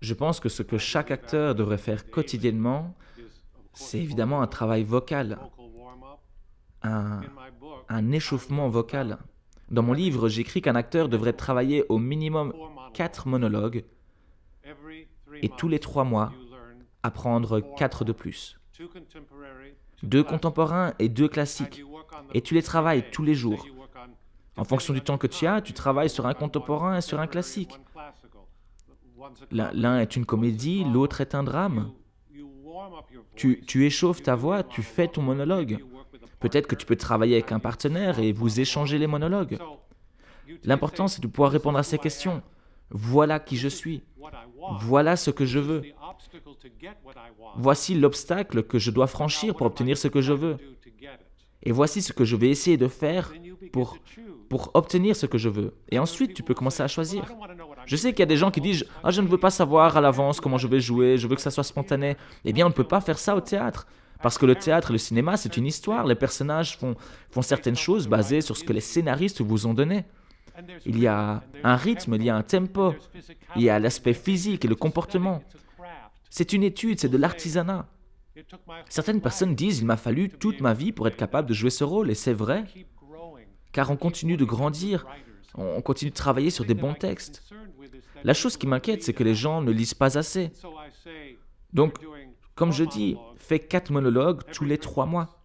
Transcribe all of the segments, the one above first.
Je pense que ce que chaque acteur devrait faire quotidiennement, c'est évidemment un travail vocal, un, échauffement vocal. Dans mon livre, j'écris qu'un acteur devrait travailler au minimum quatre monologues et tous les trois mois, apprendre quatre de plus. Deux contemporains et deux classiques. Et tu les travailles tous les jours. En fonction du temps que tu as, tu travailles sur un contemporain et sur un classique. L'un est une comédie, l'autre est un drame. Tu, échauffes ta voix, tu fais ton monologue. Peut-être que tu peux travailler avec un partenaire et vous échanger les monologues. L'important, c'est de pouvoir répondre à ces questions. Voilà qui je suis. Voilà ce que je veux. Voici l'obstacle que je dois franchir pour obtenir ce que je veux. Et voici ce que je vais essayer de faire pour, pour obtenir ce que je veux. Et ensuite, tu peux commencer à choisir. Je sais qu'il y a des gens qui disent Ah, je ne veux pas savoir à l'avance comment je vais jouer, je veux que ça soit spontané. Eh bien, on ne peut pas faire ça au théâtre. Parce que le théâtre et le cinéma, c'est une histoire. Les personnages font, font certaines choses basées sur ce que les scénaristes vous ont donné. Il y a un rythme, il y a un tempo, il y a l'aspect physique et le comportement. C'est une étude, c'est de l'artisanat. Certaines personnes disent il m'a fallu toute ma vie pour être capable de jouer ce rôle, et c'est vrai, car on continue de grandir, on continue de travailler sur des bons textes. La chose qui m'inquiète, c'est que les gens ne lisent pas assez. Donc, comme je dis, fais quatre monologues tous les trois mois.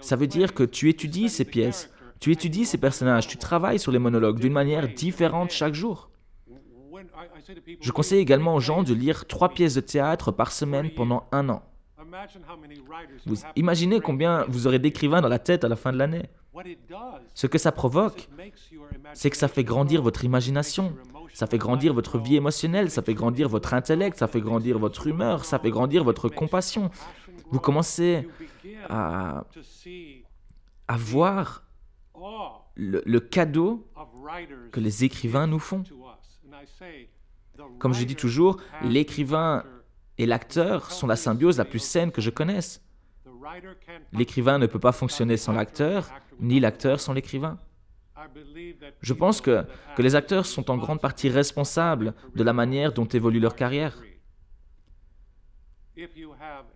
Ça veut dire que tu étudies ces pièces, tu étudies ces personnages, tu travailles sur les monologues d'une manière différente chaque jour. Je conseille également aux gens de lire trois pièces de théâtre par semaine pendant un an. Vous imaginez combien vous aurez d'écrivains dans la tête à la fin de l'année. Ce que ça provoque, c'est que ça fait grandir votre imagination, ça fait grandir votre vie émotionnelle, ça fait grandir votre intellect, ça fait grandir votre humeur, ça fait grandir votre compassion. Vous commencez à, voir le cadeau que les écrivains nous font. Comme je dis toujours, l'écrivain et l'acteur sont la symbiose la plus saine que je connaisse. L'écrivain ne peut pas fonctionner sans l'acteur, ni l'acteur sans l'écrivain. Je pense que, que les acteurs sont en grande partie responsables de la manière dont évolue leur carrière.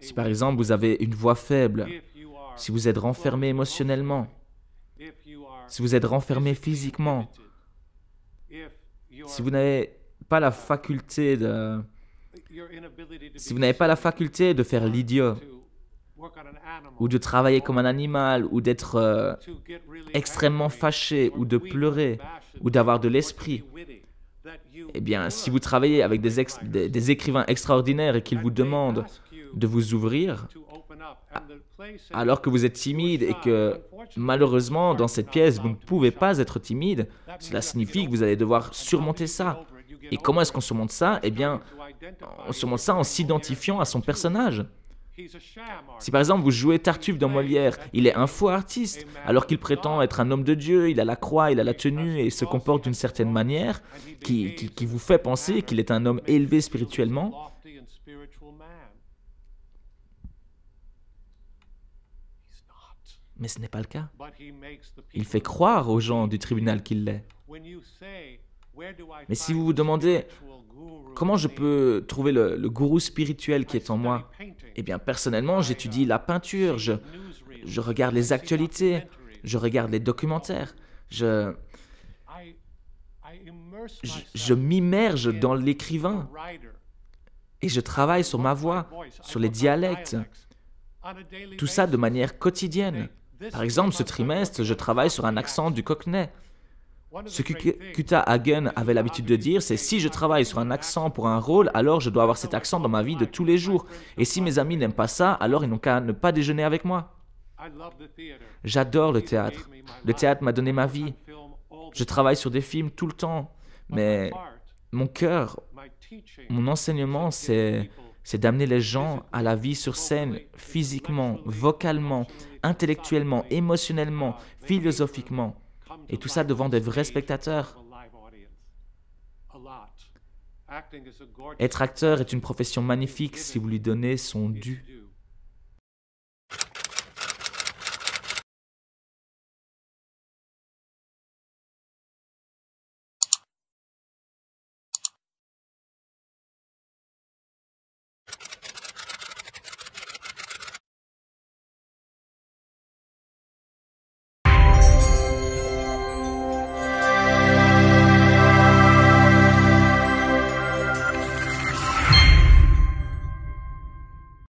Si par exemple vous avez une voix faible, si vous êtes renfermé émotionnellement, si vous êtes renfermé physiquement, si vous n'avez pas la faculté de, si vous n'avez pas la faculté de faire l'idiot, ou de travailler comme un animal, ou d'être euh, extrêmement fâché, ou de pleurer, ou d'avoir de l'esprit, eh bien, si vous travaillez avec des, des, des écrivains extraordinaires et qu'ils vous demandent de vous ouvrir, alors que vous êtes timide et que malheureusement dans cette pièce vous ne pouvez pas être timide, cela signifie que vous allez devoir surmonter ça et comment est-ce qu'on surmonte ça Eh bien, on surmonte ça en s'identifiant à son personnage. Si par exemple vous jouez Tartuffe dans Molière, il est un faux artiste, alors qu'il prétend être un homme de Dieu, il a la croix, il a la tenue et se comporte d'une certaine manière qui, qui, qui vous fait penser qu'il est un homme élevé spirituellement. Mais ce n'est pas le cas. Il fait croire aux gens du tribunal qu'il l'est. Mais si vous vous demandez comment je peux trouver le, gourou spirituel qui est en moi, eh bien personnellement, j'étudie uh, la peinture, je, regarde les actualités, je regarde les documentaires, je, je m'immerge dans l'écrivain et je travaille sur ma voix, sur les dialectes, tout ça de manière quotidienne. Par exemple, ce trimestre, je travaille sur un accent du cockney. Ce que Kuta Hagen avait l'habitude de dire, c'est si je travaille sur un accent pour un rôle, alors je dois avoir cet accent dans ma vie de tous les jours. Et si mes amis n'aiment pas ça, alors ils n'ont qu'à ne pas déjeuner avec moi. J'adore le théâtre. Le théâtre m'a donné ma vie. Je travaille sur des films tout le temps. Mais mon cœur, mon enseignement, c'est c'est d'amener les gens à la vie sur scène, physiquement, vocalement, intellectuellement, émotionnellement, philosophiquement. Et tout ça devant des vrais spectateurs. Être acteur est une profession magnifique si vous lui donnez son dû.